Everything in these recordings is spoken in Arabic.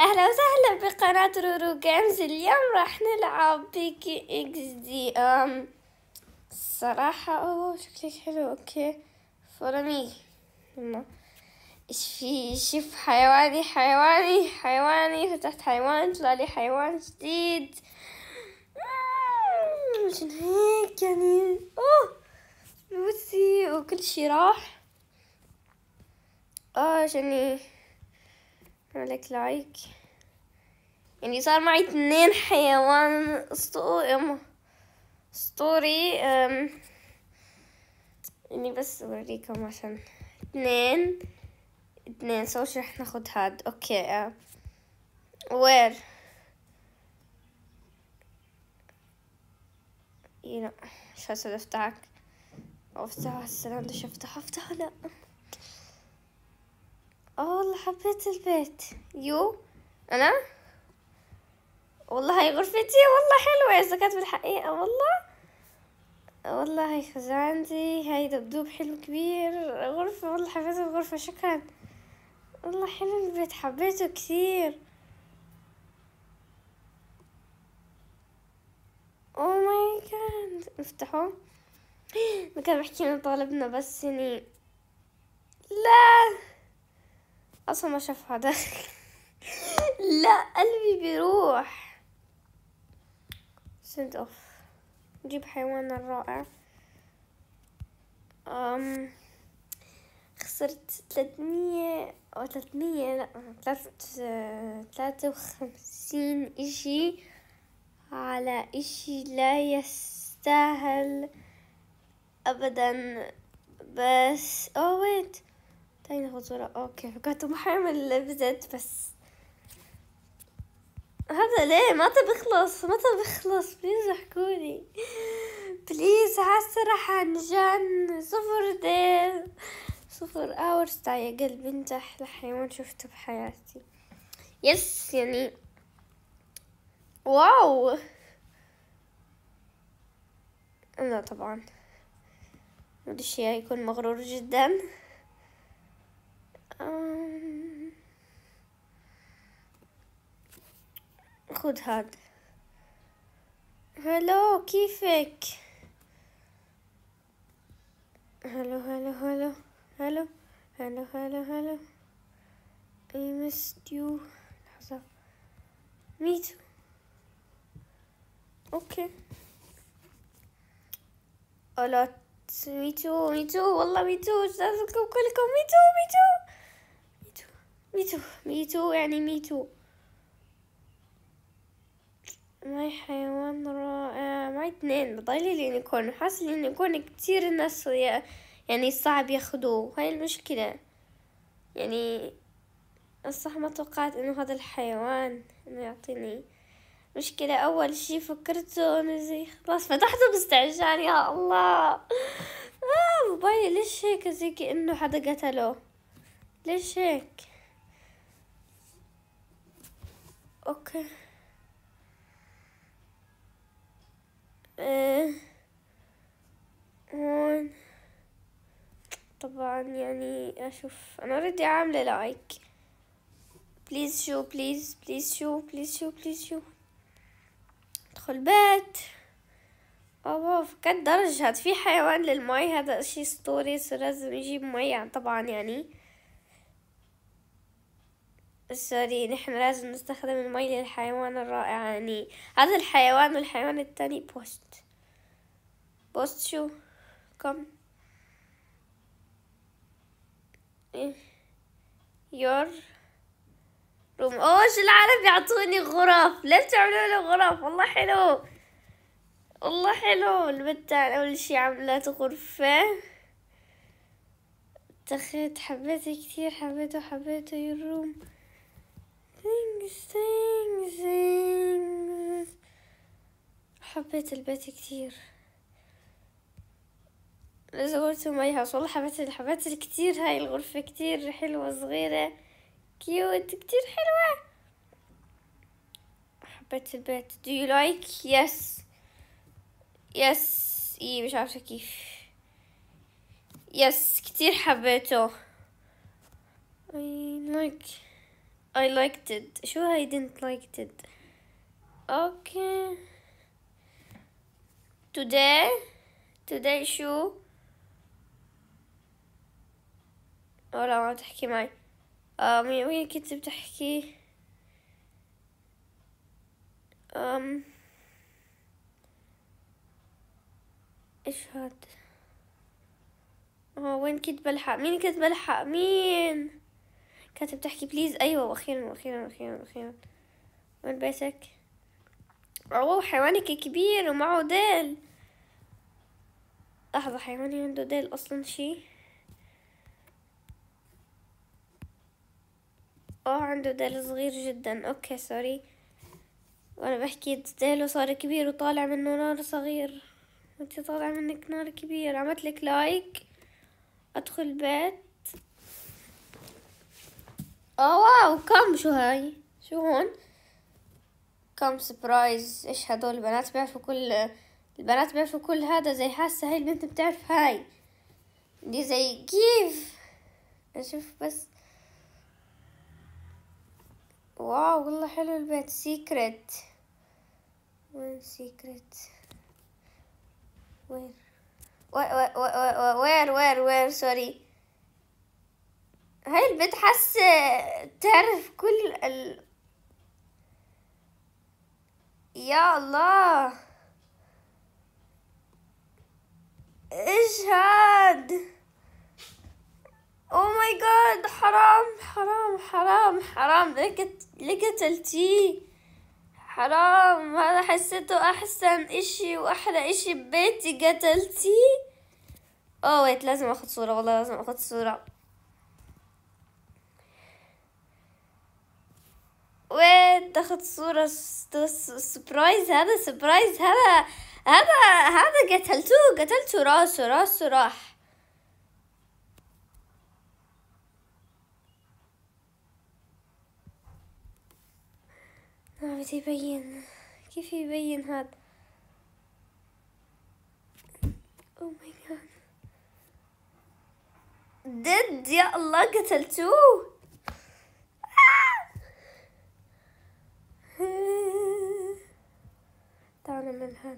اهلا وسهلا بقناة رورو جيمز اليوم راح نلعب بيكي اكس دي ام الصراحة اوه شكلك حلو اوكي فرمي ايش في شوف حيواني حيواني حيواني فتحت حيوان طلع لي حيوان جديد مشان هيك يعني اوه لوسي وكل شي راح اه شني لك لايك يعني صار معي اثنين حيوان اسطوري اسطوري يعني بس اوريكم عشان اثنين اثنين سو رح ناخد هاد اوكي وير آه. يلا شو هسه افتحك افتح هسه انا بدي افتحه لا اه والله حبيت البيت يو انا والله هاي غرفتي والله حلوة اذا كانت بالحقيقة والله والله هاي خزة عندي هاي دبدوب حلو كبير غرفة والله حبيت الغرفة شكرا والله حلو البيت حبيته كثير او ماي جاد نفتحه ما كان بحكي لطالبنا بس يعني لا اصلا ما شافها داخل لا قلبي بيروح سند اوف نجيب حيوان الرائع أم خسرت تلاتمية أو تلاتمية لأ تلاتة وخمسين إشي على إشي لا يستاهل أبدا بس أو ويت تاني طيب، خطورة اوكي فكرت ما محرم لبزت بس هذا ليه متى بخلص متى بخلص بليز احكولي بليز هسرح عن انجن صفر دير صفر اورز تاع قلب انت احلى حيوان شفته بحياتي يس يعني واو لا طبعا الشي يكون مغرور جدا ياخد هاد هلو كيفك هلو هلو هلو هلو هلو هلو هلو I missed you لحظة me too اوكي قلت me too me والله me too اشتغلكم كلكم me too me too me too me too يعني me too معي حيوان رائع معي اتنين بضلي اليونيكورن حاسة اليونيكورن كتير الناس يعني صعب ياخدوه هاي المشكلة يعني الصح ما توقعت انه هذا الحيوان انه يعطيني مشكلة أول شي فكرته إنه زي خلاص فتحته باستعجال يا الله آه بابايا ليش هيك زي كأنه حدا قتله ليش هيك أوكي آه، هون طبعا يعني اشوف انا اوريدي عامله لايك بليز شو بليز بليز شو بليز شو بليز شو ادخل بيت اوه كم درجة هاد في حيوان للمي هذا اشي اسطوري لازم يجيب مي يعني طبعا يعني سوري نحن لازم نستخدم المي للحيوان الرائع يعني هذا الحيوان والحيوان التاني بوست بوست شو كم إيه. يور روم اوش العالم يعطوني غرف ليش تعملوا لي غرف والله حلو والله حلو البنت اول شي عملت غرفة تخيت حبيته كتير حبيته حبيته يروم things things things حبيت البيت كتير قلت مي هاوس والله حبيت حبيت كتير هاي الغرفة كتير حلوة صغيرة كيوت كتير حلوة حبيت البيت do you like yes yes إيه مش عارفة كيف yes كتير حبيته I like I liked it شو I didn't liked it okay today today شو ولا ما تحكي معي um, وين كنت بتحكي um, ايش هاد أو وين كنت بلحق مين كنت بلحق مين كاتب تحكي بليز أيوة وأخيرا وأخيرا وأخيرا وأخيرا وين بيتك أوه حيوانك كبير ومعه ديل لحظة حيواني عنده ديل أصلا شي اوه عنده ديل صغير جدا اوكي سوري وانا بحكي ديله صار كبير وطالع منه نار صغير وانت طالع منك نار كبير عملتلك لايك ادخل البيت او واو كم شو هاي شو هون كم سبرايز ايش هدول البنات بيعرفوا كل البنات بيعرفوا كل هذا زي حاسة هاي البنت بتعرف هاي دي زي كيف اشوف بس واو والله حلو البيت سيكريت وين سيكريت وين وين وين وين وين سوري هاي البنت حاسة تعرف كل ال... يا الله هاد او ماي جاد حرام حرام حرام حرام ليك لكتلتي حرام هذا حسيته احسن اشي واحلى اشي ببيتي قتلتي اوه ويت لازم اخذ صورة والله لازم اخذ صورة وتاخد صورة سبرايز هذا سبرايز هذا هذا هذا قتلته قتلته راسه راسه راح ما بدي يبين كيف يبين هذا او ماي جاد ديد يا الله قتلتوه تعالوا من هنا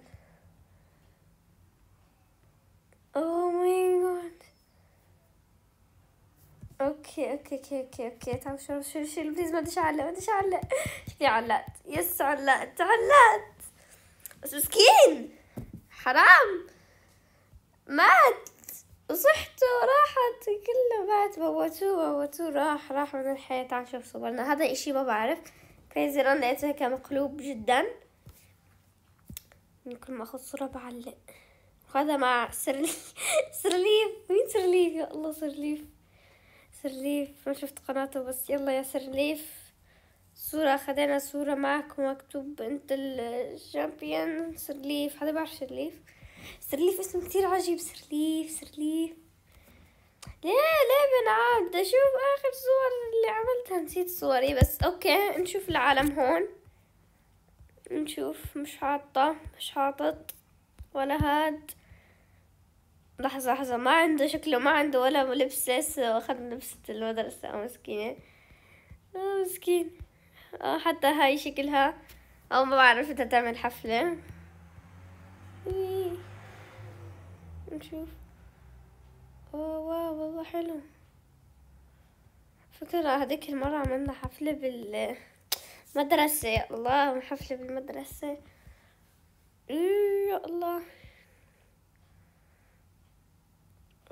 اوه ماي جاد اوكي اوكي اوكي اوكي اوكي تعالوا شوف شوف شيلوا بليز ما بديش اعلق ما بديش اعلق شكلي علقت يس علقت علقت بس مسكين حرام مات وصحته راحت كله مات موتوه موتوه راح راح من الحياة تعال شوف صورنا هذا اشي ما بعرف كريزي رن لقيته هيك مقلوب جدا كل ما اخذ صورة بعلق وهذا مع سرليف سرليف مين سرليف يا الله سرليف سرليف ما شفت قناته بس يلا يا سرليف صورة اخذنا صورة معك ومكتوب انت الشامبيون سرليف حدا بعرف سرليف سرليف اسم كتير عجيب سرليف سرليف لا لا بن عبد اشوف اخر صور اللي عملتها نسيت صوري بس اوكي نشوف العالم هون نشوف مش حاطة مش حاطط ولا هاد لحظة لحظة ما عنده شكله ما عنده ولا لبس لسه واخد لبسة المدرسة مسكينة آه مسكين حتى هاي شكلها أو ما بعرف بدها تعمل حفلة إيه. نشوف واو واو والله حلو فكرة هذيك المرة عملنا حفلة بال مدرسة يا الله حفلة بالمدرسة إيه، يا الله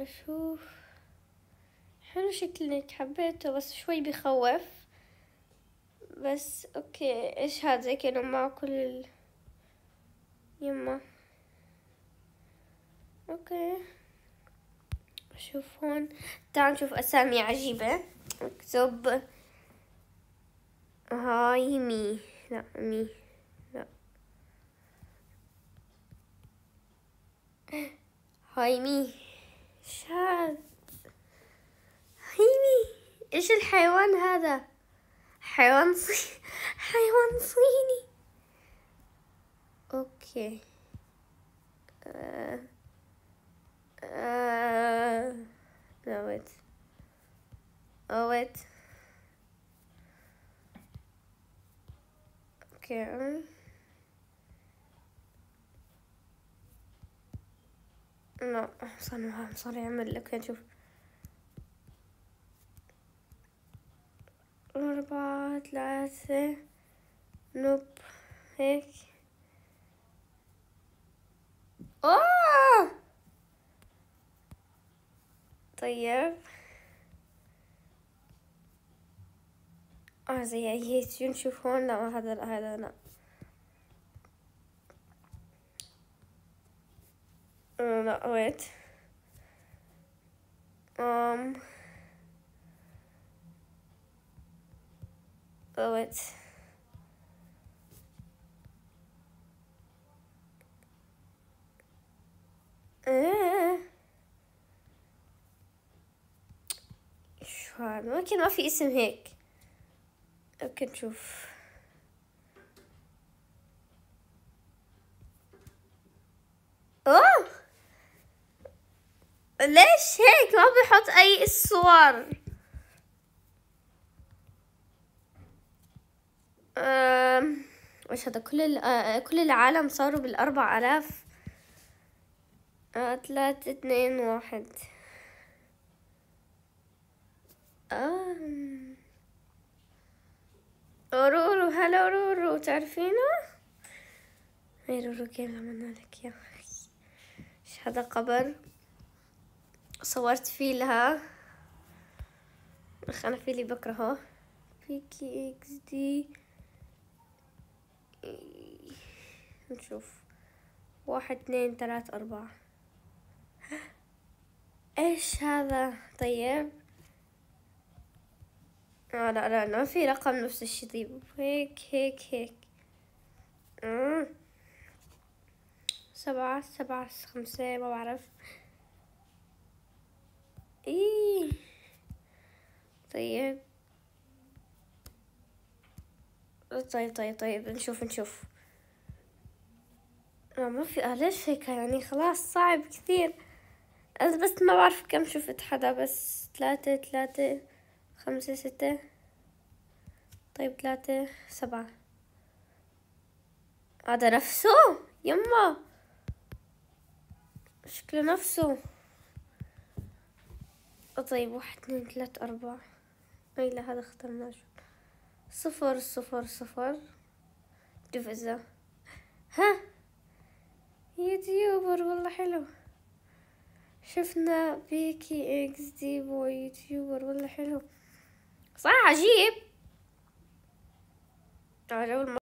أشوف حلو شكلك حبيته بس شوي بخوف بس أوكي إيش هذا كأنه ما كل ال... يما أوكي أشوف هون تعال نشوف أسامي عجيبة اكتب هاي مي لا مي لا هاي مي شاد هاي مي ايش الحيوان هذا حيوان صيني حيوان صيني اوكي أه. كان لا ما صار يعمل لك نشوف يعني أربعة ثلاثة نوب هيك أوه طيب اه زي هيسيون شوف هون لا هذا لا هذا آه، لا لا ويت um oh wait آه، آه. شو هذا ما ما في اسم هيك اوكي نشوف اوه ليش هيك ما بحط اي الصور وش هذا كل آه، آه، كل العالم صاروا بالاربع الاف آه، ثلاثة اثنين واحد آه. رورو هلا رورو تعرفينه هاي رورو كيف عملنا لك يا اخي ايش هذا قبر صورت فيه لها اخ انا فيلي بكرهه بيكي اكس دي نشوف واحد اثنين ثلاث اربعة ايش هذا طيب آه لا لا لا في رقم نفس الشيء طيب، هيك هيك هيك آه. سبعة سبعة خمسة ما بعرف إيه. طيب طيب طيب طيب نشوف نشوف آه ما في آه، ليش هيك يعني خلاص صعب كثير بس ما بعرف كم شفت حدا بس ثلاثة ثلاثة خمسة ستة طيب ثلاثة سبعة هذا نفسه يما شكله نفسه طيب واحد اثنين ثلاثة أربعة أي لا هذا اخترناه صفر صفر صفر دفزة ها يوتيوبر والله حلو شفنا بيكي اكس دي بوي يوتيوبر والله حلو صراحة عجيب